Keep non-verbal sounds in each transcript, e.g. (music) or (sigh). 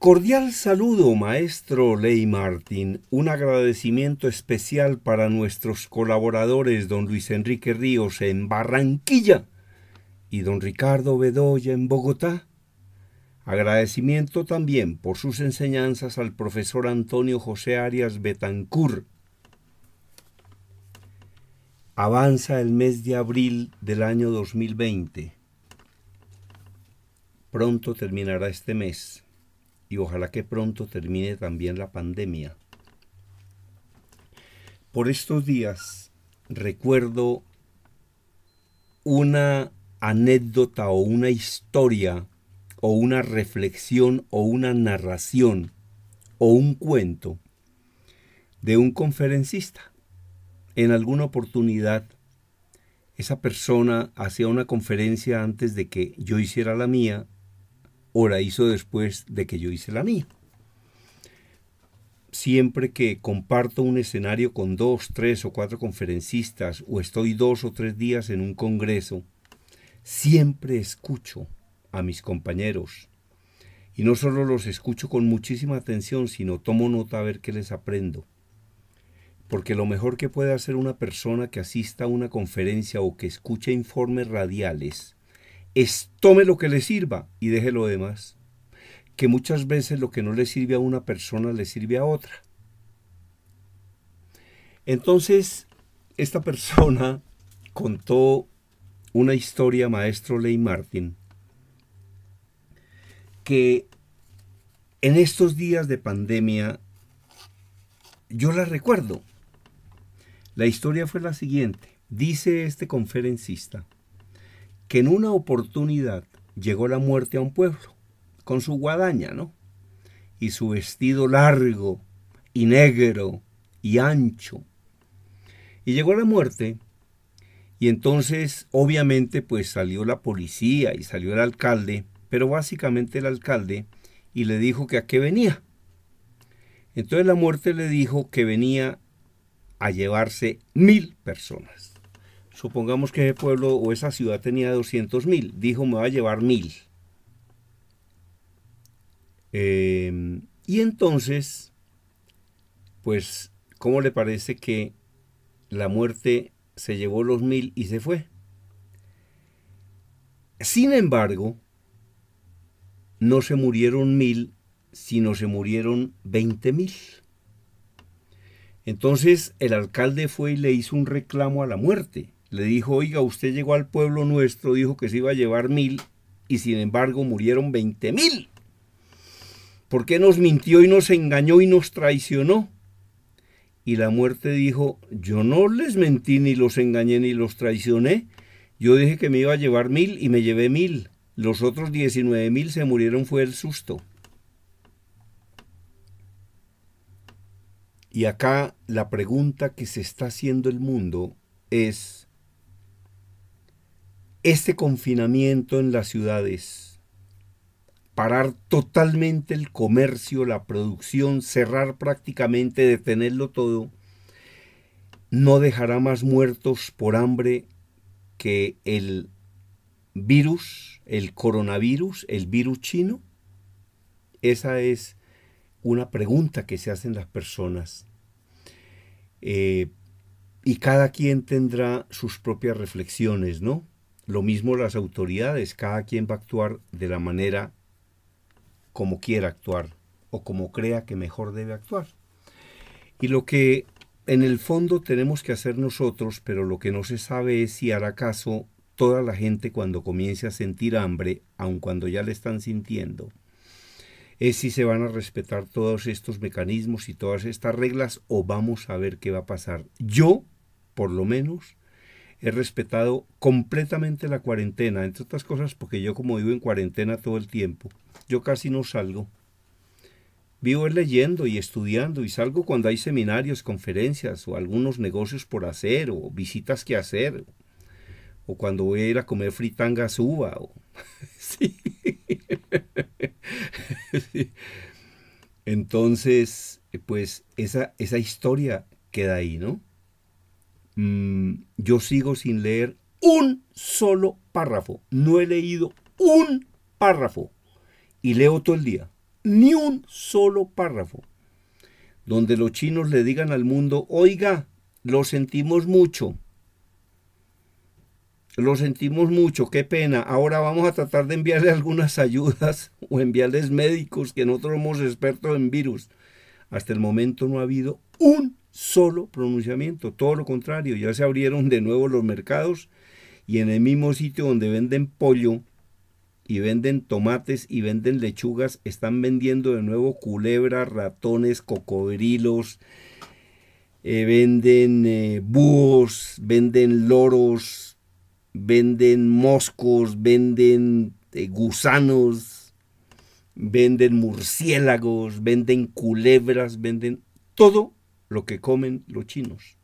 Cordial saludo, maestro Ley Martín. Un agradecimiento especial para nuestros colaboradores, don Luis Enrique Ríos en Barranquilla y don Ricardo Bedoya en Bogotá. Agradecimiento también por sus enseñanzas al profesor Antonio José Arias Betancur. Avanza el mes de abril del año 2020. Pronto terminará este mes y ojalá que pronto termine también la pandemia. Por estos días recuerdo una anécdota o una historia o una reflexión o una narración o un cuento de un conferencista. En alguna oportunidad, esa persona hacía una conferencia antes de que yo hiciera la mía o hizo después de que yo hice la mía. Siempre que comparto un escenario con dos, tres o cuatro conferencistas o estoy dos o tres días en un congreso, siempre escucho a mis compañeros. Y no solo los escucho con muchísima atención, sino tomo nota a ver qué les aprendo. Porque lo mejor que puede hacer una persona que asista a una conferencia o que escuche informes radiales tome lo que le sirva y deje lo demás. Que muchas veces lo que no le sirve a una persona le sirve a otra. Entonces, esta persona (laughs) contó una historia, maestro Ley Martin, que en estos días de pandemia yo la recuerdo. La historia fue la siguiente. Dice este conferencista, que en una oportunidad llegó la muerte a un pueblo, con su guadaña, ¿no? Y su vestido largo y negro y ancho. Y llegó la muerte y entonces obviamente pues salió la policía y salió el alcalde, pero básicamente el alcalde y le dijo que a qué venía. Entonces la muerte le dijo que venía a llevarse mil personas. Supongamos que ese pueblo o esa ciudad tenía 200 mil. Dijo, me va a llevar mil. Em, y entonces, pues, ¿cómo le parece que la muerte se llevó los mil y se fue? Sin embargo, no se murieron mil, sino se murieron veinte mil. Entonces el alcalde fue y le hizo un reclamo a la muerte le dijo, oiga, usted llegó al pueblo nuestro, dijo que se iba a llevar mil y sin embargo murieron veinte mil. ¿Por qué nos mintió y nos engañó y nos traicionó? Y la muerte dijo, yo no les mentí ni los engañé ni los traicioné. Yo dije que me iba a llevar mil y me llevé mil. Los otros diecinueve mil se murieron fue el susto. Y acá la pregunta que se está haciendo el mundo es, este confinamiento en las ciudades, parar totalmente el comercio, la producción, cerrar prácticamente, detenerlo todo, no dejará más muertos por hambre que el virus, el coronavirus, el virus chino? Esa es una pregunta que se hacen las personas. Eh, y cada quien tendrá sus propias reflexiones, ¿no? Lo mismo las autoridades, cada quien va a actuar de la manera como quiera actuar o como crea que mejor debe actuar. Y lo que en el fondo tenemos que hacer nosotros, pero lo que no se sabe es si hará caso toda la gente cuando comience a sentir hambre, aun cuando ya le están sintiendo, es si se van a respetar todos estos mecanismos y todas estas reglas o vamos a ver qué va a pasar. Yo, por lo menos, he respetado completamente la cuarentena, entre otras cosas porque yo como vivo en cuarentena todo el tiempo, yo casi no salgo. Vivo leyendo y estudiando y salgo cuando hay seminarios, conferencias o algunos negocios por hacer o visitas que hacer o cuando voy a ir a comer fritanga suba. O... (laughs) Entonces, pues esa, esa historia queda ahí, ¿no? Mm, yo sigo sin leer un solo párrafo. No he leído un párrafo. Y leo todo el día. Ni un solo párrafo. Donde los chinos le digan al mundo, oiga, lo sentimos mucho. Lo sentimos mucho, qué pena. Ahora vamos a tratar de enviarle (laughs) algunas ayudas o enviarles médicos que nosotros somos expertos en virus. Hasta el momento no ha habido un solo pronunciamiento, todo lo contrario, ya se abrieron de nuevo los mercados y en el mismo sitio donde venden pollo y venden tomates y venden lechugas, están vendiendo de nuevo culebras, ratones, cocodrilos, eh, venden eh, búhos, venden loros, venden moscos, venden eh, gusanos, venden murciélagos, venden culebras, venden todo lo que comen los chinos.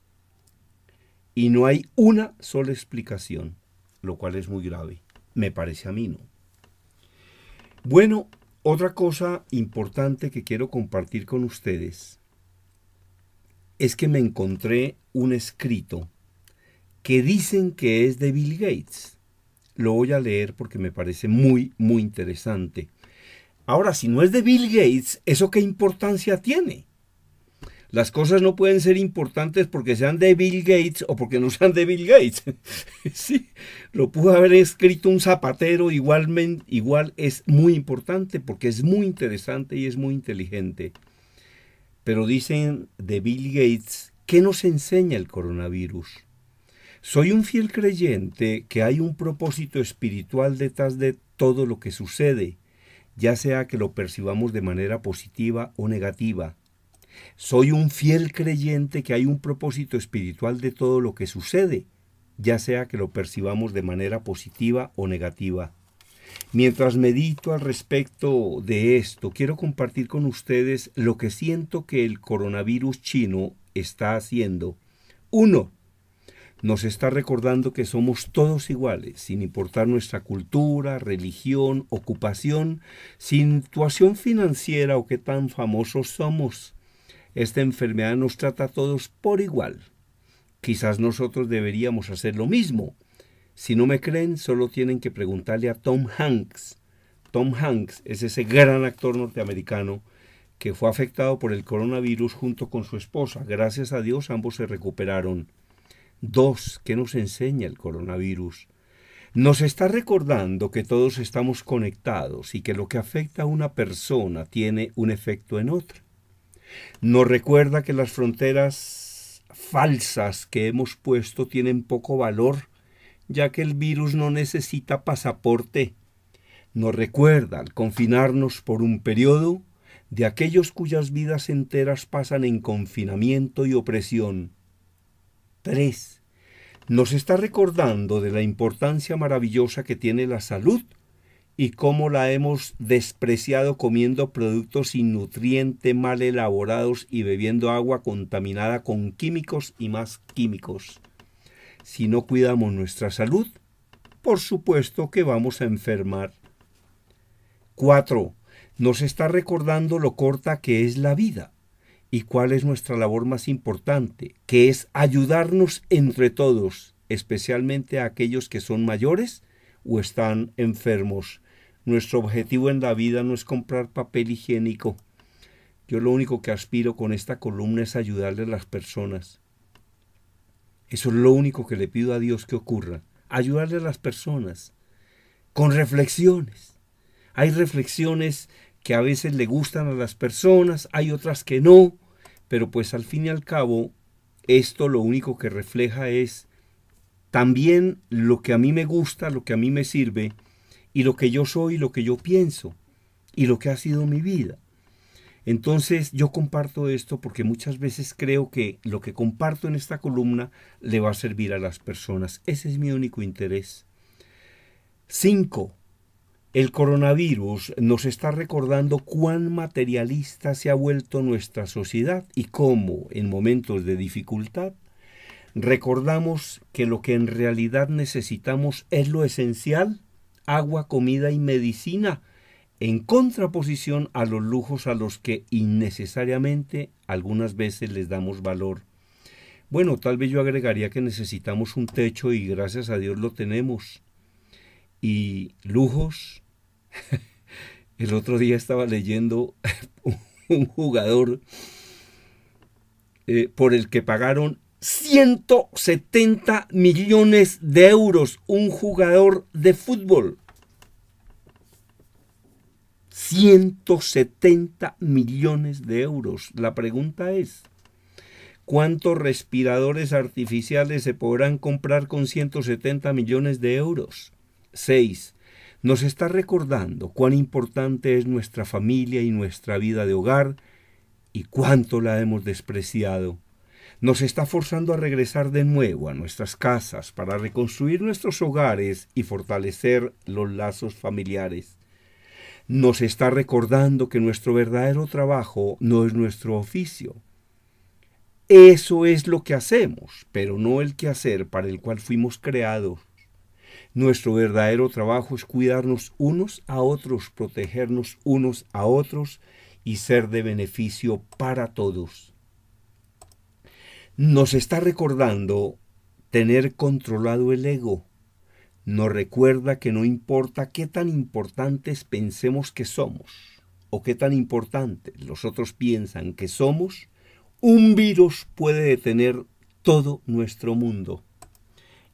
Y no hay una sola explicación, lo cual es muy grave. Me parece a mí, ¿no? Bueno, otra cosa importante que quiero compartir con ustedes es que me encontré un escrito que dicen que es de Bill Gates. Lo voy a leer porque me parece muy, muy interesante. Ahora, si no es de Bill Gates, ¿eso qué importancia tiene? Las cosas no pueden ser importantes porque sean de Bill Gates o porque no sean de Bill Gates. (laughs) sí, lo pudo haber escrito un zapatero igualmente, igual es muy importante porque es muy interesante y es muy inteligente. Pero dicen de Bill Gates, ¿qué nos enseña el coronavirus? Soy un fiel creyente que hay un propósito espiritual detrás de todo lo que sucede, ya sea que lo percibamos de manera positiva o negativa. Soy un fiel creyente que hay un propósito espiritual de todo lo que sucede, ya sea que lo percibamos de manera positiva o negativa. Mientras medito al respecto de esto, quiero compartir con ustedes lo que siento que el coronavirus chino está haciendo. Uno, nos está recordando que somos todos iguales, sin importar nuestra cultura, religión, ocupación, situación financiera o qué tan famosos somos. Esta enfermedad nos trata a todos por igual. Quizás nosotros deberíamos hacer lo mismo. Si no me creen, solo tienen que preguntarle a Tom Hanks. Tom Hanks es ese gran actor norteamericano que fue afectado por el coronavirus junto con su esposa. Gracias a Dios ambos se recuperaron. Dos, ¿qué nos enseña el coronavirus? Nos está recordando que todos estamos conectados y que lo que afecta a una persona tiene un efecto en otra. Nos recuerda que las fronteras falsas que hemos puesto tienen poco valor, ya que el virus no necesita pasaporte. Nos recuerda al confinarnos por un periodo de aquellos cuyas vidas enteras pasan en confinamiento y opresión. 3. Nos está recordando de la importancia maravillosa que tiene la salud y cómo la hemos despreciado comiendo productos sin nutriente, mal elaborados y bebiendo agua contaminada con químicos y más químicos. Si no cuidamos nuestra salud, por supuesto que vamos a enfermar. 4. Nos está recordando lo corta que es la vida y cuál es nuestra labor más importante, que es ayudarnos entre todos, especialmente a aquellos que son mayores o están enfermos. Nuestro objetivo en la vida no es comprar papel higiénico. Yo lo único que aspiro con esta columna es ayudarle a las personas. Eso es lo único que le pido a Dios que ocurra. Ayudarle a las personas. Con reflexiones. Hay reflexiones que a veces le gustan a las personas, hay otras que no. Pero pues al fin y al cabo, esto lo único que refleja es también lo que a mí me gusta, lo que a mí me sirve y lo que yo soy, lo que yo pienso y lo que ha sido mi vida. Entonces yo comparto esto porque muchas veces creo que lo que comparto en esta columna le va a servir a las personas. Ese es mi único interés. 5. El coronavirus nos está recordando cuán materialista se ha vuelto nuestra sociedad y cómo, en momentos de dificultad, recordamos que lo que en realidad necesitamos es lo esencial agua, comida y medicina, en contraposición a los lujos a los que innecesariamente algunas veces les damos valor. Bueno, tal vez yo agregaría que necesitamos un techo y gracias a Dios lo tenemos. Y lujos. (laughs) El otro día estaba leyendo (laughs) un jugador eh, por el que pagaron 170 millones de euros un jugador de fútbol. 170 millones de euros. La pregunta es, ¿cuántos respiradores artificiales se podrán comprar con 170 millones de euros? 6. Nos está recordando cuán importante es nuestra familia y nuestra vida de hogar y cuánto la hemos despreciado nos está forzando a regresar de nuevo a nuestras casas para reconstruir nuestros hogares y fortalecer los lazos familiares. Nos está recordando que nuestro verdadero trabajo no es nuestro oficio. Eso es lo que hacemos, pero no el quehacer para el cual fuimos creados. Nuestro verdadero trabajo es cuidarnos unos a otros, protegernos unos a otros y ser de beneficio para todos nos está recordando tener controlado el ego. Nos recuerda que no importa qué tan importantes pensemos que somos o qué tan importantes los otros piensan que somos, un virus puede detener todo nuestro mundo.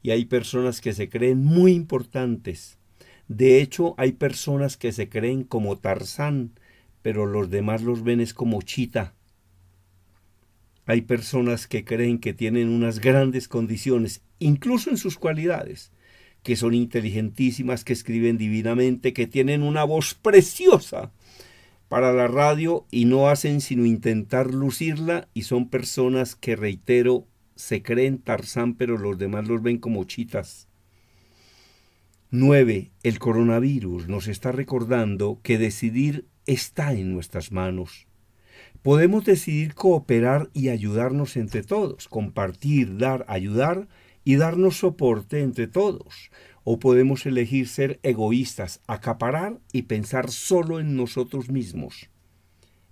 Y hay personas que se creen muy importantes. De hecho, hay personas que se creen como Tarzán, pero los demás los ven es como Chita. Hay personas que creen que tienen unas grandes condiciones, incluso en sus cualidades, que son inteligentísimas, que escriben divinamente, que tienen una voz preciosa para la radio y no hacen sino intentar lucirla y son personas que, reitero, se creen Tarzán, pero los demás los ven como chitas. 9. El coronavirus nos está recordando que decidir está en nuestras manos podemos decidir cooperar y ayudarnos entre todos, compartir, dar, ayudar y darnos soporte entre todos. O podemos elegir ser egoístas, acaparar y pensar solo en nosotros mismos.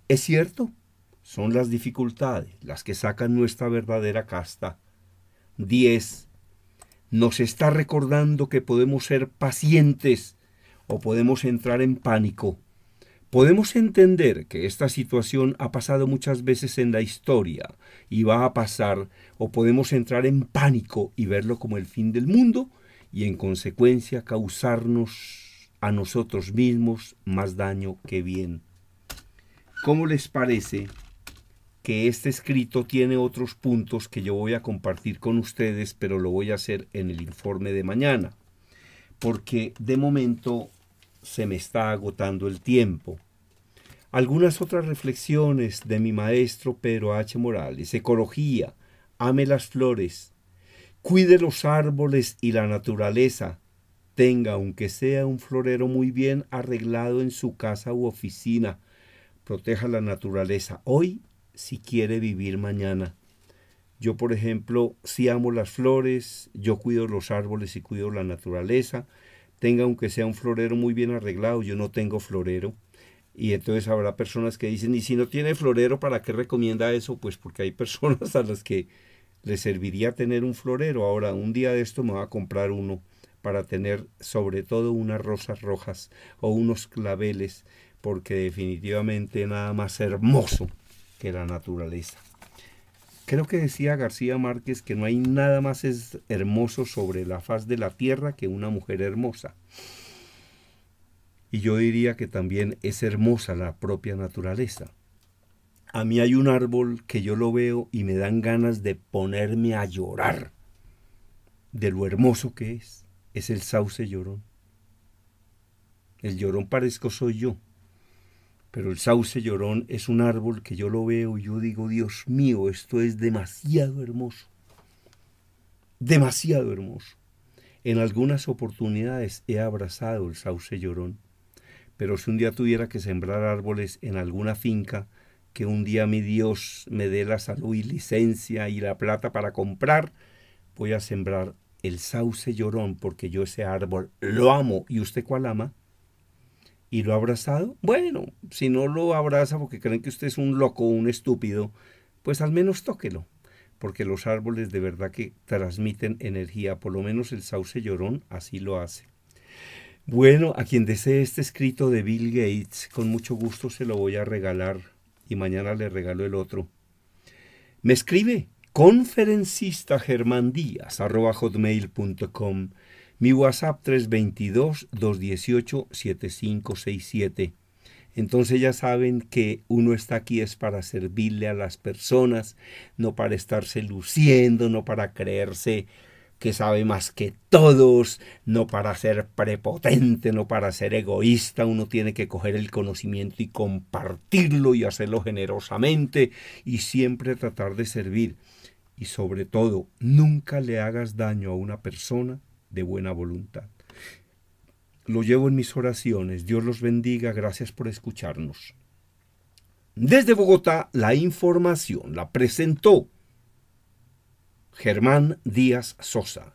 Es cierto, son las dificultades las que sacan nuestra verdadera casta. 10. Nos está recordando que podemos ser pacientes o podemos entrar en pánico Podemos entender que esta situación ha pasado muchas veces en la historia y va a pasar, o podemos entrar en pánico y verlo como el fin del mundo y en consecuencia causarnos a nosotros mismos más daño que bien. ¿Cómo les parece que este escrito tiene otros puntos que yo voy a compartir con ustedes, pero lo voy a hacer en el informe de mañana? Porque de momento se me está agotando el tiempo. Algunas otras reflexiones de mi maestro Pedro H. Morales, Ecología, ame las flores, cuide los árboles y la naturaleza, tenga aunque sea un florero muy bien arreglado en su casa u oficina, proteja la naturaleza hoy si quiere vivir mañana. Yo, por ejemplo, si amo las flores, yo cuido los árboles y cuido la naturaleza, tenga aunque sea un florero muy bien arreglado, yo no tengo florero. Y entonces habrá personas que dicen, y si no tiene florero, ¿para qué recomienda eso? Pues porque hay (laughs) personas a las que les serviría tener un florero. Ahora, un día de esto me va a comprar uno para tener sobre todo unas rosas rojas o unos claveles, porque definitivamente nada más hermoso que la naturaleza. Creo que decía García Márquez que no hay nada más hermoso sobre la faz de la tierra que una mujer hermosa. Y yo diría que también es hermosa la propia naturaleza. A mí hay un árbol que yo lo veo y me dan ganas de ponerme a llorar de lo hermoso que es. Es el sauce llorón. El llorón parezco soy yo. Pero el sauce llorón es un árbol que yo lo veo y yo digo, Dios mío, esto es demasiado hermoso. Demasiado hermoso. En algunas oportunidades he abrazado el sauce llorón, pero si un día tuviera que sembrar árboles en alguna finca, que un día mi Dios me dé la salud y licencia y la plata para comprar, voy a sembrar el sauce llorón porque yo ese árbol lo amo. ¿Y usted cuál ama? ¿Y lo ha abrazado? Bueno, si no lo abraza porque creen que usted es un loco, o un estúpido, pues al menos tóquelo, porque los árboles de verdad que transmiten energía, por lo menos el sauce llorón así lo hace. Bueno, a quien desee este escrito de Bill Gates, con mucho gusto se lo voy a regalar y mañana le regalo el otro. Me escribe conferencista mi WhatsApp 322-218-7567. Entonces ya saben que uno está aquí es para servirle a las personas, no para estarse luciendo, no para creerse que sabe más que todos, no para ser prepotente, no para ser egoísta, uno tiene que coger el conocimiento y compartirlo y hacerlo generosamente y siempre tratar de servir. Y sobre todo, nunca le hagas daño a una persona de buena voluntad. Lo llevo en mis oraciones. Dios los bendiga. Gracias por escucharnos. Desde Bogotá, la información la presentó Germán Díaz Sosa.